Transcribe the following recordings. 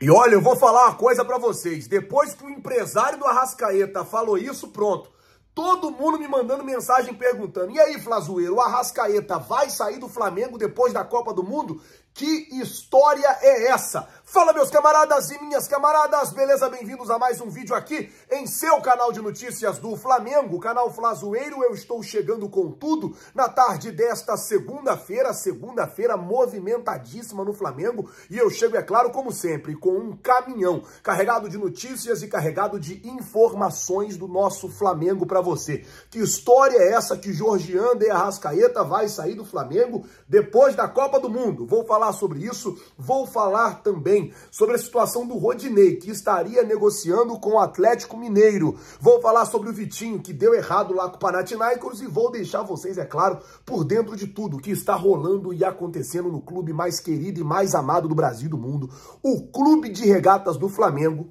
E olha, eu vou falar uma coisa para vocês. Depois que o empresário do Arrascaeta falou isso, pronto. Todo mundo me mandando mensagem perguntando: e aí, Flazueiro, o Arrascaeta vai sair do Flamengo depois da Copa do Mundo? Que história é essa? Fala meus camaradas e minhas camaradas, beleza? Bem-vindos a mais um vídeo aqui em seu canal de notícias do Flamengo, canal Flazoeiro. Eu estou chegando com tudo na tarde desta segunda-feira, segunda-feira movimentadíssima no Flamengo. E eu chego, é claro, como sempre, com um caminhão carregado de notícias e carregado de informações do nosso Flamengo para você. Que história é essa que Jorgian de Arrascaeta vai sair do Flamengo depois da Copa do Mundo? Vou falar sobre isso, vou falar também também sobre a situação do Rodinei, que estaria negociando com o Atlético Mineiro. Vou falar sobre o Vitinho, que deu errado lá com o Panathinaikos e vou deixar vocês, é claro, por dentro de tudo que está rolando e acontecendo no clube mais querido e mais amado do Brasil e do mundo, o Clube de Regatas do Flamengo,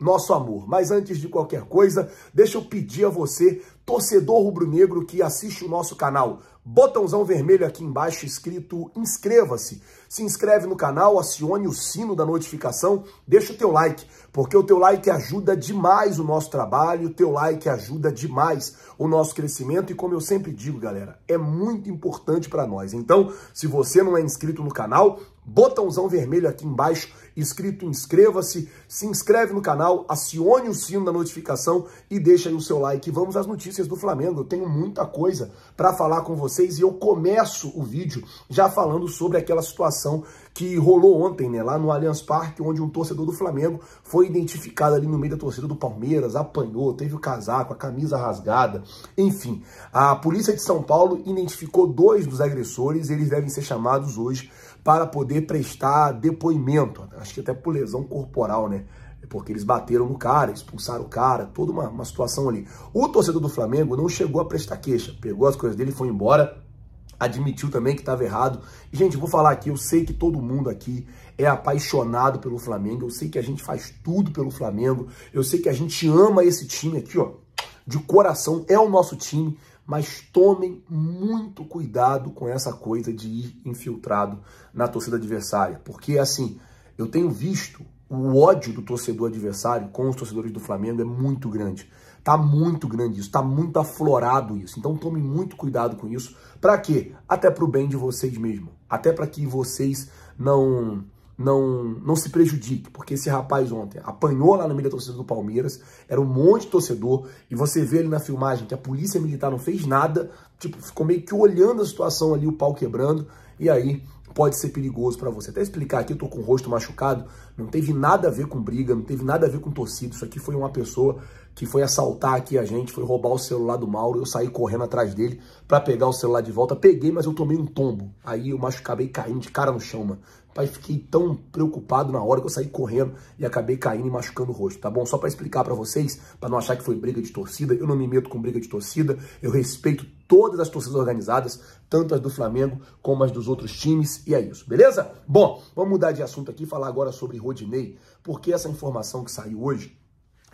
nosso amor. Mas antes de qualquer coisa, deixa eu pedir a você, torcedor rubro-negro que assiste o nosso canal, botãozão vermelho aqui embaixo escrito inscreva-se. Se inscreve no canal, acione o sino da notificação, deixa o teu like, porque o teu like ajuda demais o nosso trabalho, o teu like ajuda demais o nosso crescimento e como eu sempre digo, galera, é muito importante para nós. Então, se você não é inscrito no canal, botãozão vermelho aqui embaixo inscrito inscreva-se, se inscreve no canal, acione o sino da notificação e deixa aí o seu like. Vamos às notícias do Flamengo. Eu tenho muita coisa para falar com vocês e eu começo o vídeo já falando sobre aquela situação que rolou ontem, né, lá no Allianz Parque, onde um torcedor do Flamengo foi identificado ali no meio da torcida do Palmeiras, apanhou, teve o casaco, a camisa rasgada, enfim. A polícia de São Paulo identificou dois dos agressores, eles devem ser chamados hoje para poder prestar depoimento, acho que até por lesão corporal, né? porque eles bateram no cara, expulsaram o cara, toda uma, uma situação ali. O torcedor do Flamengo não chegou a prestar queixa, pegou as coisas dele e foi embora admitiu também que estava errado. E, gente, vou falar aqui, eu sei que todo mundo aqui é apaixonado pelo Flamengo, eu sei que a gente faz tudo pelo Flamengo, eu sei que a gente ama esse time aqui, ó, de coração, é o nosso time, mas tomem muito cuidado com essa coisa de ir infiltrado na torcida adversária, porque assim, eu tenho visto o ódio do torcedor adversário com os torcedores do Flamengo é muito grande. Tá muito grande isso, tá muito aflorado isso. Então tome muito cuidado com isso. Para quê? Até pro bem de vocês mesmo. Até para que vocês não não não se prejudique, porque esse rapaz ontem apanhou lá no meio torcida do Palmeiras, era um monte de torcedor, e você vê ele na filmagem que a polícia militar não fez nada, tipo, ficou meio que olhando a situação ali, o pau quebrando, e aí pode ser perigoso para você. Até explicar aqui, eu tô com o rosto machucado, não teve nada a ver com briga, não teve nada a ver com torcida. Isso aqui foi uma pessoa que foi assaltar aqui a gente, foi roubar o celular do Mauro, eu saí correndo atrás dele para pegar o celular de volta. Peguei, mas eu tomei um tombo. Aí eu machucava e caindo de cara no chão, mano. Pai, fiquei tão preocupado na hora que eu saí correndo e acabei caindo e machucando o rosto, tá bom? Só para explicar para vocês, para não achar que foi briga de torcida, eu não me meto com briga de torcida, eu respeito todas as torcidas organizadas, tanto as do Flamengo como as dos outros times, e é isso, beleza? Bom, vamos mudar de assunto aqui e falar agora sobre Rodinei, porque essa informação que saiu hoje,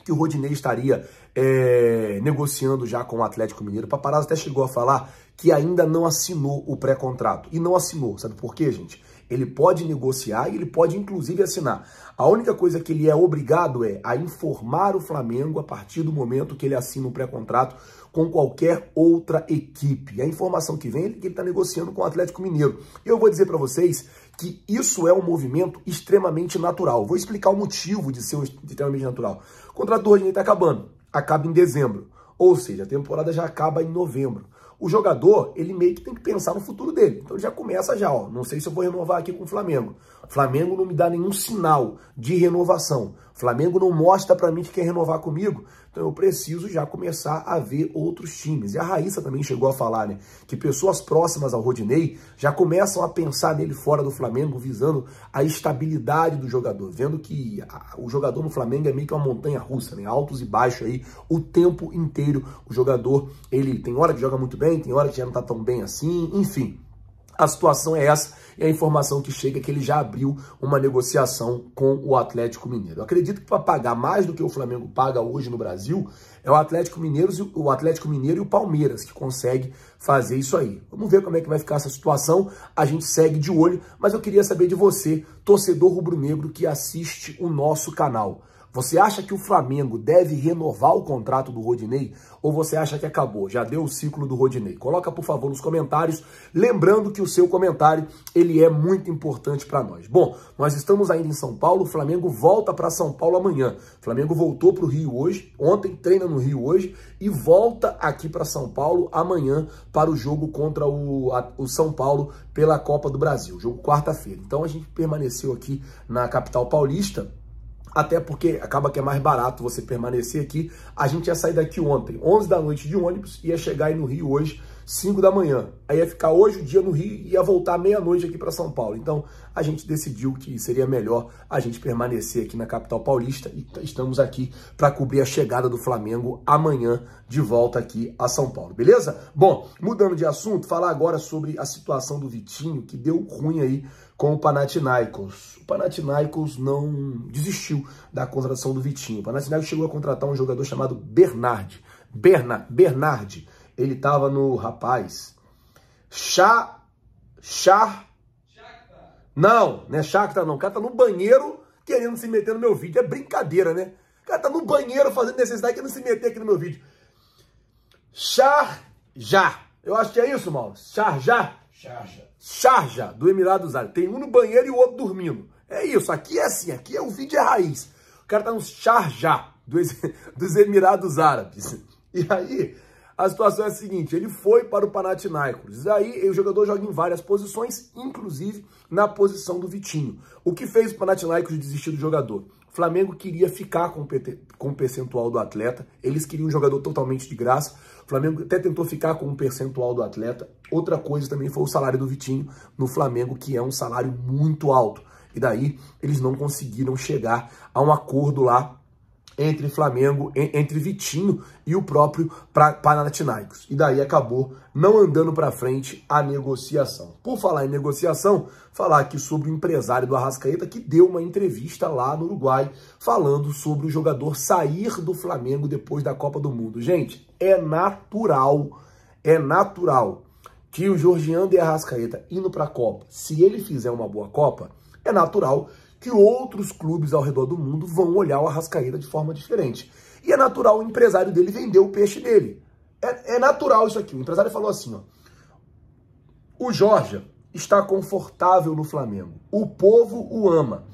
que o Rodinei estaria é, negociando já com o Atlético Mineiro. Para Paparazzo até chegou a falar que ainda não assinou o pré-contrato. E não assinou, sabe por quê, gente? Ele pode negociar e ele pode inclusive assinar. A única coisa que ele é obrigado é a informar o Flamengo a partir do momento que ele assina o um pré-contrato com qualquer outra equipe. A informação que vem é que ele está negociando com o Atlético Mineiro. Eu vou dizer para vocês que isso é um movimento extremamente natural. Vou explicar o motivo de ser extremamente natural. O contrato do Rodinei está acabando, acaba em dezembro. Ou seja, a temporada já acaba em novembro o jogador, ele meio que tem que pensar no futuro dele. Então já começa já, ó, não sei se eu vou renovar aqui com o Flamengo. O Flamengo não me dá nenhum sinal de renovação. Flamengo não mostra para mim que quer renovar comigo, então eu preciso já começar a ver outros times. E a Raíssa também chegou a falar, né, que pessoas próximas ao Rodinei já começam a pensar nele fora do Flamengo, visando a estabilidade do jogador, vendo que a, o jogador no Flamengo é meio que uma montanha russa, né, altos e baixos aí o tempo inteiro. O jogador, ele tem hora que joga muito bem, tem hora que já não tá tão bem assim, enfim. A situação é essa e a informação que chega é que ele já abriu uma negociação com o Atlético Mineiro. Eu acredito que para pagar mais do que o Flamengo paga hoje no Brasil, é o Atlético Mineiro, o Atlético Mineiro e o Palmeiras que consegue fazer isso aí. Vamos ver como é que vai ficar essa situação. A gente segue de olho, mas eu queria saber de você, torcedor rubro-negro que assiste o nosso canal. Você acha que o Flamengo deve renovar o contrato do Rodinei ou você acha que acabou? Já deu o ciclo do Rodinei? Coloca, por favor, nos comentários, lembrando que o seu comentário, ele é muito importante para nós. Bom, nós estamos ainda em São Paulo, o Flamengo volta para São Paulo amanhã. O Flamengo voltou para o Rio hoje, ontem treina no Rio hoje e volta aqui para São Paulo amanhã para o jogo contra o, a, o São Paulo pela Copa do Brasil, jogo quarta-feira. Então a gente permaneceu aqui na capital paulista até porque acaba que é mais barato você permanecer aqui. A gente ia sair daqui ontem, 11 da noite de ônibus, ia chegar aí no Rio hoje, 5 da manhã. Aí ia ficar hoje o dia no Rio e ia voltar meia-noite aqui para São Paulo. Então a gente decidiu que seria melhor a gente permanecer aqui na capital paulista e estamos aqui para cobrir a chegada do Flamengo amanhã de volta aqui a São Paulo, beleza? Bom, mudando de assunto, falar agora sobre a situação do Vitinho que deu ruim aí com o Panathinaikos. O Panathinaikos não desistiu da contratação do Vitinho. O Panathinaikos chegou a contratar um jogador chamado Bernard. Berna, Bernard ele tava no rapaz. Chá, chá. Não, não é Shakhtar não. O cara tá no banheiro querendo se meter no meu vídeo. É brincadeira, né? O cara tá no banheiro fazendo necessidade querendo se meter aqui no meu vídeo. Charja. Eu acho que é isso, Mauro. Charja. Charja. Charja, do Emirados Árabes. Tem um no banheiro e o outro dormindo. É isso, aqui é assim, aqui é o vídeo é raiz. O cara tá no Charja, dos, dos Emirados Árabes. E aí, a situação é a seguinte, ele foi para o Panathinaikos. Aí o jogador joga em várias posições, inclusive na posição do Vitinho. O que fez o Panathinaikos desistir do jogador? O Flamengo queria ficar com o, PT, com o percentual do atleta, eles queriam um jogador totalmente de graça. O Flamengo até tentou ficar com o percentual do atleta. Outra coisa também foi o salário do Vitinho no Flamengo, que é um salário muito alto. E daí eles não conseguiram chegar a um acordo lá entre Flamengo, entre Vitinho e o próprio Panathinaikos. E daí acabou não andando para frente a negociação. Por falar em negociação, falar aqui sobre o empresário do Arrascaeta que deu uma entrevista lá no Uruguai falando sobre o jogador sair do Flamengo depois da Copa do Mundo. Gente, é natural, é natural que o Jorge de Arrascaeta indo para a Copa, se ele fizer uma boa Copa, é natural que outros clubes ao redor do mundo vão olhar o Arrascaeta de forma diferente. E é natural o empresário dele vender o peixe dele. É, é natural isso aqui. O empresário falou assim, ó. O Jorge está confortável no Flamengo. O povo o ama.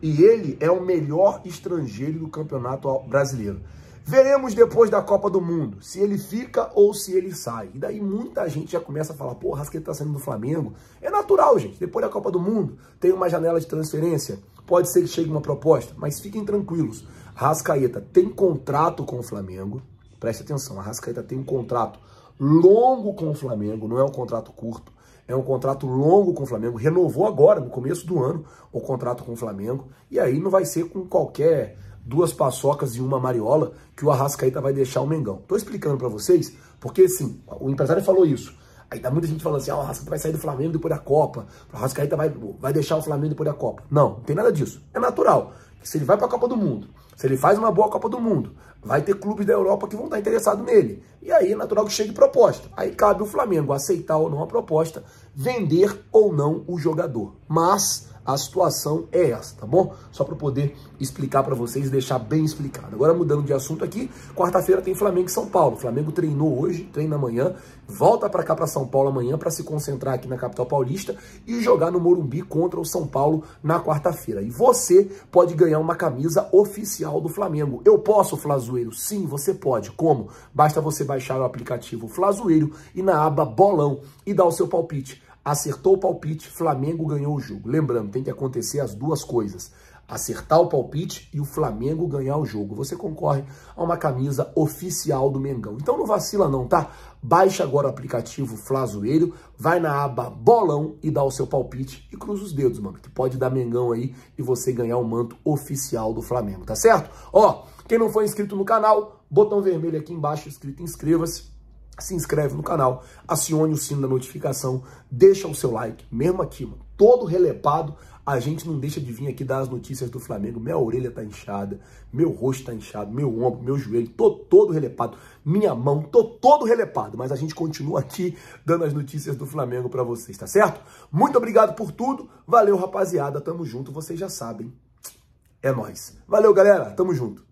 E ele é o melhor estrangeiro do campeonato brasileiro. Veremos depois da Copa do Mundo se ele fica ou se ele sai. E daí muita gente já começa a falar, pô, Rasqueta tá saindo do Flamengo. É natural, gente. Depois da Copa do Mundo tem uma janela de transferência. Pode ser que chegue uma proposta, mas fiquem tranquilos. Rascaeta tem contrato com o Flamengo. Preste atenção, a Rascaeta tem um contrato longo com o Flamengo, não é um contrato curto. É um contrato longo com o Flamengo. Renovou agora, no começo do ano, o contrato com o Flamengo. E aí não vai ser com qualquer duas paçocas e uma mariola que o Arrascaeta vai deixar o Mengão. Tô explicando para vocês, porque assim, o empresário falou isso. Aí tá muita gente falando assim, ah, o Arrascaeta vai sair do Flamengo depois da Copa, o Arrascaeta vai, vai deixar o Flamengo depois da Copa. Não, não tem nada disso. É natural. Se ele vai para a Copa do Mundo, se ele faz uma boa Copa do Mundo, vai ter clubes da Europa que vão estar interessados nele. E aí é natural que chegue proposta. Aí cabe o Flamengo aceitar ou não a proposta, vender ou não o jogador. Mas a situação é essa, tá bom? Só para poder explicar para vocês, deixar bem explicado. Agora mudando de assunto aqui, quarta-feira tem Flamengo e São Paulo. O Flamengo treinou hoje, treina amanhã, volta para cá para São Paulo amanhã para se concentrar aqui na capital paulista e jogar no Morumbi contra o São Paulo na quarta-feira. E você pode ganhar uma camisa oficial do Flamengo. Eu posso, Flazoeiro? Sim, você pode. Como? Basta você baixar o aplicativo Flazoeiro e na aba Bolão e dar o seu palpite acertou o palpite, Flamengo ganhou o jogo. Lembrando, tem que acontecer as duas coisas. Acertar o palpite e o Flamengo ganhar o jogo. Você concorre a uma camisa oficial do Mengão. Então não vacila não, tá? Baixa agora o aplicativo Flazoeiro, vai na aba Bolão e dá o seu palpite e cruza os dedos, mano, que pode dar Mengão aí e você ganhar o manto oficial do Flamengo, tá certo? Ó, quem não for inscrito no canal, botão vermelho aqui embaixo escrito inscreva-se se inscreve no canal, acione o sino da notificação, deixa o seu like, mesmo aqui, mano, todo relepado, a gente não deixa de vir aqui dar as notícias do Flamengo. Minha orelha tá inchada, meu rosto tá inchado, meu ombro, meu joelho, tô todo relepado, minha mão, tô todo relepado, mas a gente continua aqui dando as notícias do Flamengo para vocês, tá certo? Muito obrigado por tudo. Valeu, rapaziada, tamo junto, vocês já sabem. É nós. Valeu, galera, tamo junto.